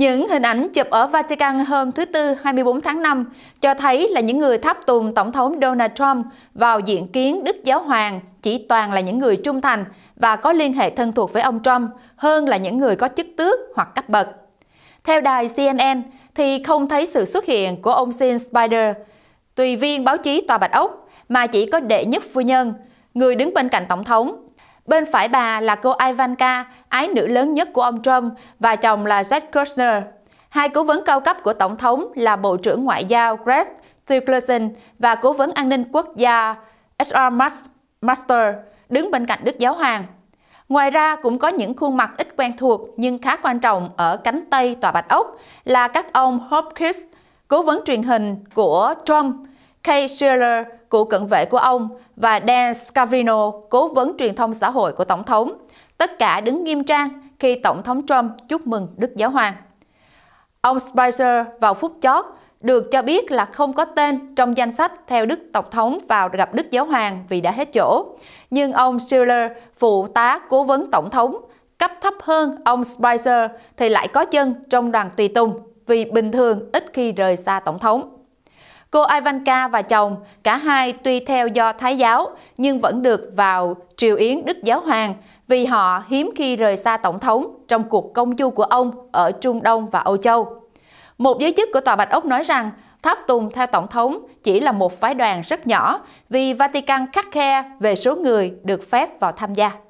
Những hình ảnh chụp ở Vatican hôm thứ Tư 24 tháng 5 cho thấy là những người tháp tùng Tổng thống Donald Trump vào diện kiến Đức Giáo Hoàng chỉ toàn là những người trung thành và có liên hệ thân thuộc với ông Trump hơn là những người có chức tước hoặc cấp bậc. Theo đài CNN thì không thấy sự xuất hiện của ông Sean Spider, tùy viên báo chí Tòa Bạch Ốc, mà chỉ có đệ nhất phu nhân, người đứng bên cạnh Tổng thống Bên phải bà là cô Ivanka, ái nữ lớn nhất của ông Trump, và chồng là Jack Kushner. Hai cố vấn cao cấp của Tổng thống là Bộ trưởng Ngoại giao Greg Tillerson và Cố vấn An ninh Quốc gia H.R. Master đứng bên cạnh Đức Giáo Hoàng. Ngoài ra cũng có những khuôn mặt ít quen thuộc nhưng khá quan trọng ở cánh Tây Tòa Bạch Ốc là các ông Hopkins, cố vấn truyền hình của Trump, Kay Schiller, cựu cận vệ của ông, và Dan Scavino, cố vấn truyền thông xã hội của Tổng thống. Tất cả đứng nghiêm trang khi Tổng thống Trump chúc mừng Đức Giáo Hoàng. Ông Spicer vào phút chót được cho biết là không có tên trong danh sách theo Đức Tổng thống vào gặp Đức Giáo Hoàng vì đã hết chỗ. Nhưng ông Schiller, phụ tá cố vấn Tổng thống, cấp thấp hơn ông Spicer thì lại có chân trong đoàn tùy tùng vì bình thường ít khi rời xa Tổng thống. Cô Ivanka và chồng, cả hai tuy theo do Thái giáo nhưng vẫn được vào triều yến Đức Giáo Hoàng vì họ hiếm khi rời xa Tổng thống trong cuộc công du của ông ở Trung Đông và Âu Châu. Một giới chức của Tòa Bạch Ốc nói rằng tháp tùng theo Tổng thống chỉ là một phái đoàn rất nhỏ vì Vatican khắc khe về số người được phép vào tham gia.